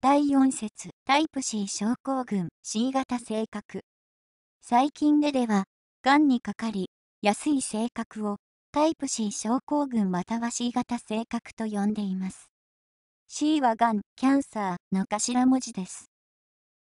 第4節タイプ C 症候群 C 型性格最近でではがんにかかり安い性格をタイプ C 症候群または C 型性格と呼んでいます C はがんキャンサーの頭文字です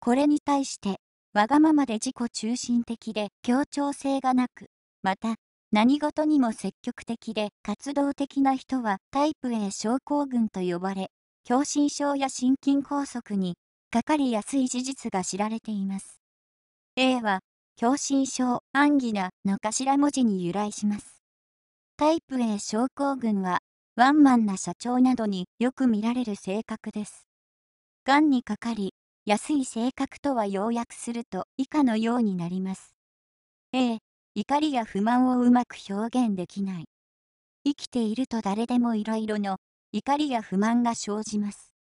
これに対してわがままで自己中心的で協調性がなくまた何事にも積極的で活動的な人はタイプ A 症候群と呼ばれ狭心症や心筋梗塞にかかりやすい事実が知られています。A は、狭心症、アンギナの頭文字に由来します。タイプ A 症候群は、ワンマンな社長などによく見られる性格です。がんにかかり、安い性格とは要約すると以下のようになります。A、怒りや不満をうまく表現できない。生きていると誰でもいろいろの怒りや不満が生じます。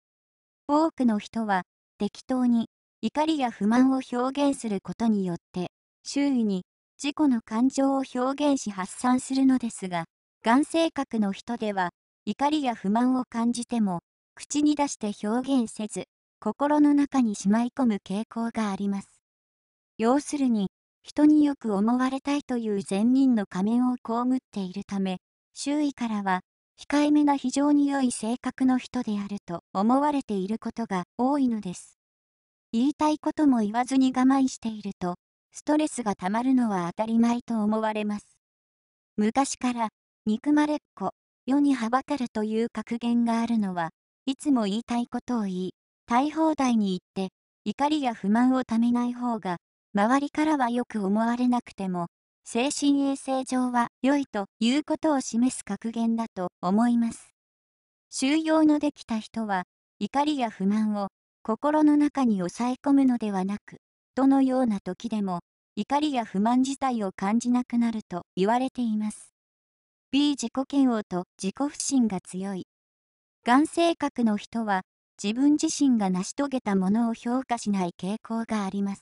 多くの人は適当に怒りや不満を表現することによって周囲に自己の感情を表現し発散するのですが、がん性格の人では怒りや不満を感じても口に出して表現せず心の中にしまい込む傾向があります。要するに人によく思われたいという善人の仮面を被っているため周囲からは控えめな非常に良い性格の人であると思われていることが多いのです。言いたいことも言わずに我慢していると、ストレスがたまるのは当たり前と思われます。昔から、憎まれっ子、世に羽ばたるという格言があるのは、いつも言いたいことを言い、大放題に言って、怒りや不満をためない方が、周りからはよく思われなくても、精神衛生上は良いということを示す格言だと思います。収容のできた人は、怒りや不満を心の中に抑え込むのではなく、どのような時でも怒りや不満自体を感じなくなると言われています。B 自己嫌悪と自己不信が強い。がん性格の人は自分自身が成し遂げたものを評価しない傾向があります。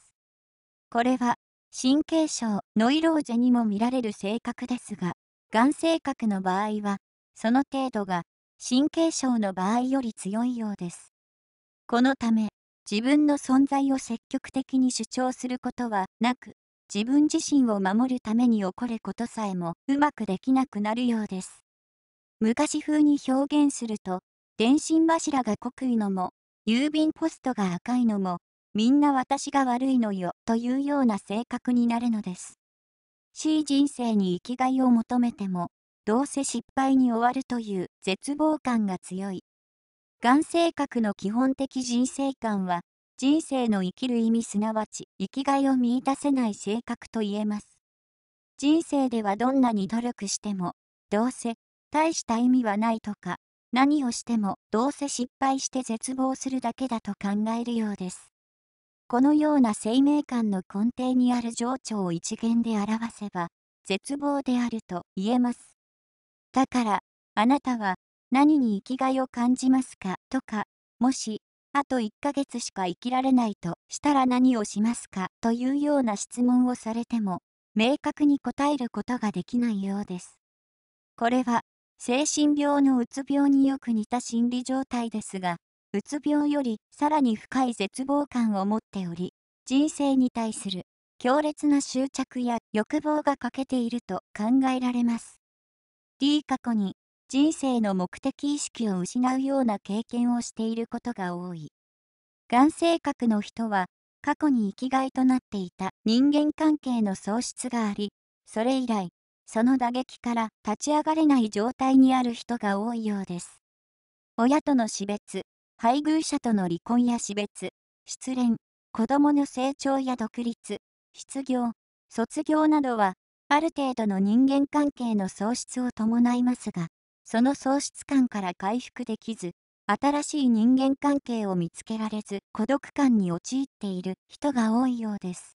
これは神経症、ノイローゼにも見られる性格ですが、がん性格の場合は、その程度が神経症の場合より強いようです。このため、自分の存在を積極的に主張することはなく、自分自身を守るために起こることさえもうまくできなくなるようです。昔風に表現すると、電信柱が濃いのも、郵便ポストが赤いのも、みんな私が悪いのよというような性格になるのです。し人生に生きがいを求めても、どうせ失敗に終わるという絶望感が強い。がん性格の基本的人生観は、人生の生きる意味すなわち生きがいを見いだせない性格と言えます。人生ではどんなに努力しても、どうせ大した意味はないとか、何をしてもどうせ失敗して絶望するだけだと考えるようです。このような生命観の根底にある情緒を一元で表せば、絶望であると言えます。だから、あなたは何に生きがいを感じますかとか、もし、あと1ヶ月しか生きられないとしたら何をしますかというような質問をされても、明確に答えることができないようです。これは、精神病のうつ病によく似た心理状態ですが、うつ病よりさらに深い絶望感を持っており、人生に対する強烈な執着や欲望が欠けていると考えられます。D 過去に人生の目的意識を失うような経験をしていることが多い。がん性格の人は過去に生きがいとなっていた人間関係の喪失があり、それ以来、その打撃から立ち上がれない状態にある人が多いようです。親との死別、配偶者との離婚や死別、失恋、子供の成長や独立、失業、卒業などは、ある程度の人間関係の喪失を伴いますが、その喪失感から回復できず、新しい人間関係を見つけられず、孤独感に陥っている人が多いようです。